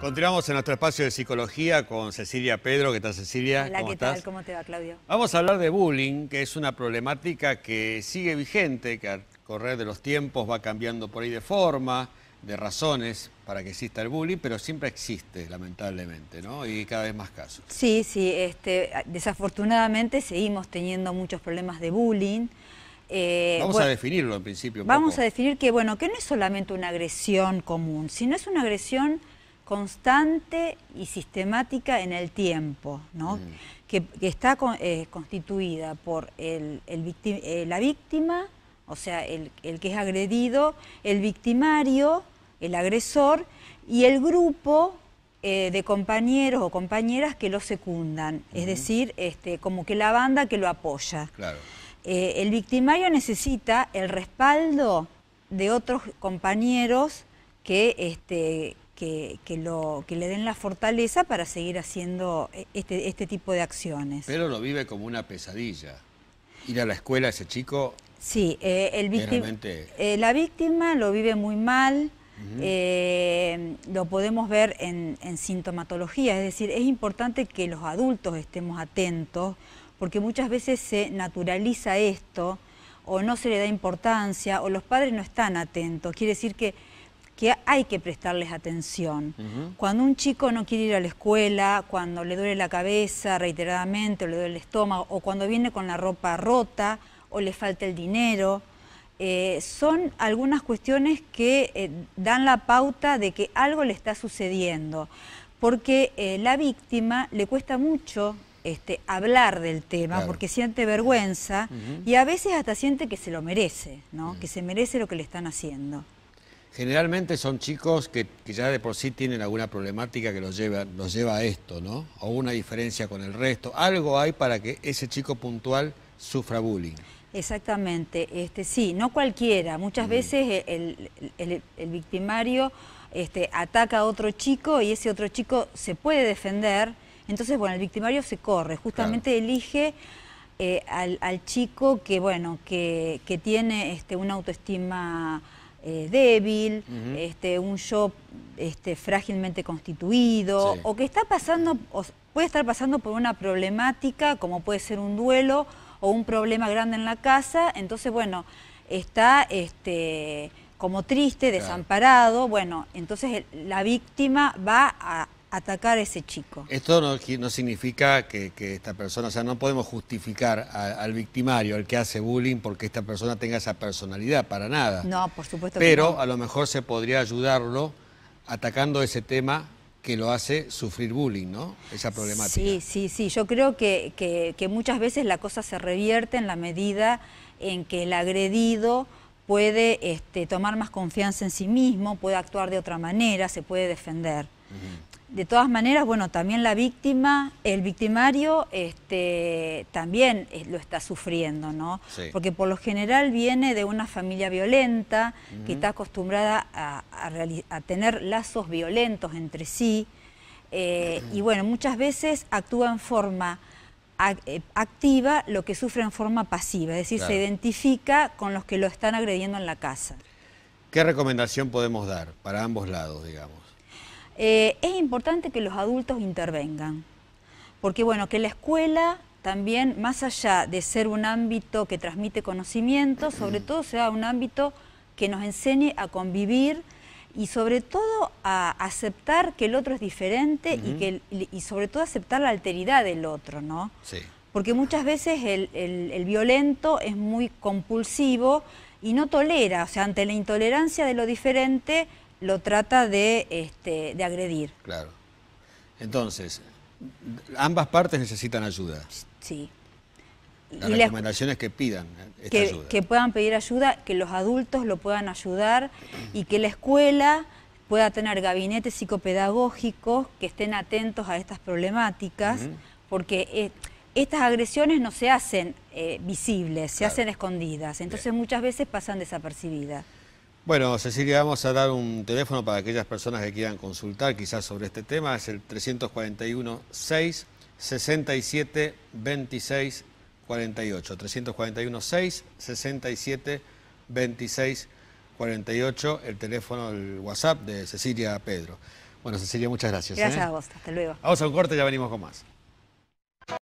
Continuamos en nuestro espacio de psicología con Cecilia Pedro. ¿Qué tal, Cecilia? Hola, ¿Cómo ¿qué tal? ¿Cómo te va, Claudio? Vamos a hablar de bullying, que es una problemática que sigue vigente, que al correr de los tiempos va cambiando por ahí de forma, de razones para que exista el bullying, pero siempre existe, lamentablemente, ¿no? Y cada vez más casos. Sí, sí. Este, desafortunadamente seguimos teniendo muchos problemas de bullying. Eh, vamos a definirlo en principio. vamos a definir que, bueno, que no es solamente una agresión común, sino es una agresión constante y sistemática en el tiempo, ¿no? Mm. Que, está eh, constituida por eh, la víctima, o sea, el, que es agredido, el victimario, el agresor y el grupo eh, de compañeros o compañeras que lo secundan, es decir, este, como que la banda que lo apoya. el victimario necesita el respaldo de otros compañeros que, este, que, le den la fortaleza para seguir haciendo eh, este, este, tipo de acciones. Pero lo vive como una pesadilla. Ir a la escuela ese chico. Sí, eh, el eh, la víctima lo vive muy mal. lo podemos ver en, sintomatología, es decir, es importante que los adultos estemos atentos porque muchas veces se naturaliza esto o no se le da importancia o los padres no están atentos. Quiere decir que que hay que prestarles atención. Cuando un chico no quiere ir a la escuela, cuando le duele la cabeza reiteradamente, o le duele el estómago, o cuando viene con la ropa rota, o le falta el dinero, eh, son algunas cuestiones que eh, dan la pauta de que algo le está sucediendo, porque eh, la víctima le cuesta mucho este, hablar del tema porque siente vergüenza y a veces hasta siente que se lo merece, ¿no? que se merece lo que le están haciendo. Generalmente son chicos que, ya de por sí tienen alguna problemática que los lleva, los lleva a esto, ¿no? O una diferencia con el resto. Algo hay para que ese chico puntual sufra bullying. Exactamente, este, sí, no cualquiera. Muchas mm. veces el, victimario este, ataca a otro chico y ese otro chico se puede defender. Entonces, bueno, el victimario se corre, justamente elige eh, al, chico que, bueno, que, que tiene este, una autoestima eh, débil, este, un yo este, frágilmente constituido, o que está pasando, o puede estar pasando por una problemática, como puede ser un duelo o un problema grande en la casa, entonces bueno, está este, como triste, desamparado, bueno, entonces la víctima va a atacar a ese chico. Esto no, significa que, esta persona, o sea, no podemos justificar al victimario, al que hace bullying, porque esta persona tenga esa personalidad, para nada. No, por supuesto Pero que no. a lo mejor se podría ayudarlo atacando ese tema que lo hace sufrir bullying, ¿no? Esa problemática. Sí, sí, sí. Yo creo que, muchas veces la cosa se revierte en la medida en que el agredido puede este, tomar más confianza en sí mismo, puede actuar de otra manera, se puede defender de todas maneras, bueno, también la víctima, el victimario este, también eh, lo está sufriendo, ¿no? Porque por lo general viene de una familia violenta que está acostumbrada a, tener lazos violentos entre sí eh, y bueno, muchas veces actúa en forma eh, activa lo que sufre en forma pasiva, es decir, se identifica con los que lo están agrediendo en la casa. ¿Qué recomendación podemos dar para ambos lados, digamos? Eh, es importante que los adultos intervengan, porque bueno, que la escuela también, más allá de ser un ámbito que transmite conocimiento, sobre mm. todo sea un ámbito que nos enseñe a convivir y sobre todo a aceptar que el otro es diferente y, que, y sobre todo aceptar la alteridad del otro, ¿no? Sí. Porque muchas veces el, violento es muy compulsivo y no tolera, o sea, ante la intolerancia de lo diferente lo trata de, este, de agredir. Claro. Entonces, ambas partes necesitan ayuda. Sí. Las recomendaciones que pidan que, ayuda. Que puedan pedir ayuda, que los adultos lo puedan ayudar y que la escuela pueda tener gabinetes psicopedagógicos que estén atentos a estas problemáticas, porque eh, estas agresiones no se hacen eh, visibles, se hacen escondidas, entonces muchas veces pasan desapercibidas. Bueno, Cecilia, vamos a dar un teléfono para aquellas personas que quieran consultar quizás sobre este tema. Es el 341 6 67 26 48. 341 6 67 26 48, el teléfono, el WhatsApp de Cecilia Pedro. Bueno, Cecilia, muchas gracias. Gracias ¿eh? a vos, hasta luego. Vamos a un corte ya venimos con más.